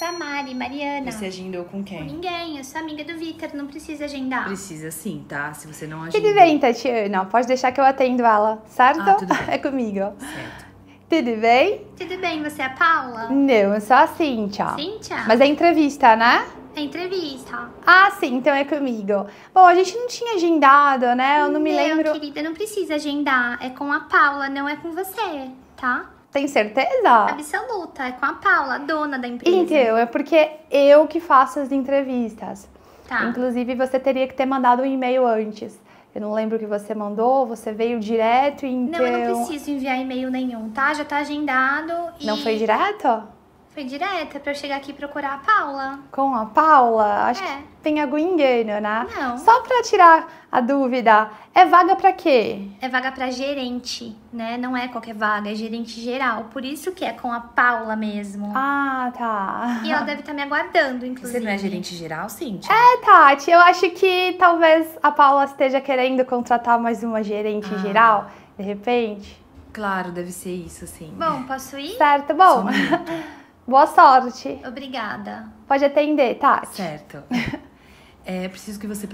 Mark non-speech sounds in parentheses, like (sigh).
sou é a Mari, Mariana. Você agendou com quem? Com ninguém, eu sou amiga do Vitor, não precisa agendar. Precisa sim, tá? Se você não agendou. Tudo bem, Tatiana, pode deixar que eu atendo ela, certo? Ah, tudo bem. (laughs) é comigo. Certo. Tudo bem? Tudo bem, você é a Paula? Não, eu sou a Cintia. Cintia. Mas é entrevista, né? É entrevista. Ah, sim, então é comigo. Bom, a gente não tinha agendado, né? Eu não, não me lembro. Não, querida, não precisa agendar. É com a Paula, não é com você, tá? Tem certeza? Absoluta, é com a Paula, dona da empresa. Então, é porque eu que faço as entrevistas. Tá. Inclusive, você teria que ter mandado um e-mail antes. Eu não lembro o que você mandou, você veio direto, e então... Não, eu não então preciso enviar e-mail nenhum, tá? Já tá agendado e... Não foi direto? Foi direta pra eu chegar aqui procurar a Paula. Com a Paula? Acho é. que tem algum engano, né? Não. Só pra tirar a dúvida, é vaga pra quê? É vaga pra gerente, né? Não é qualquer vaga, é gerente geral. Por isso que é com a Paula mesmo. Ah, tá. E ela deve estar tá me aguardando, inclusive. Você não é gerente geral, Cintia? É, Tati. Eu acho que talvez a Paula esteja querendo contratar mais uma gerente ah. geral, de repente. Claro, deve ser isso, sim. Bom, posso ir? Certo, bom. (laughs) Boa sorte. Obrigada. Pode atender, tá? Certo. (laughs) é preciso que você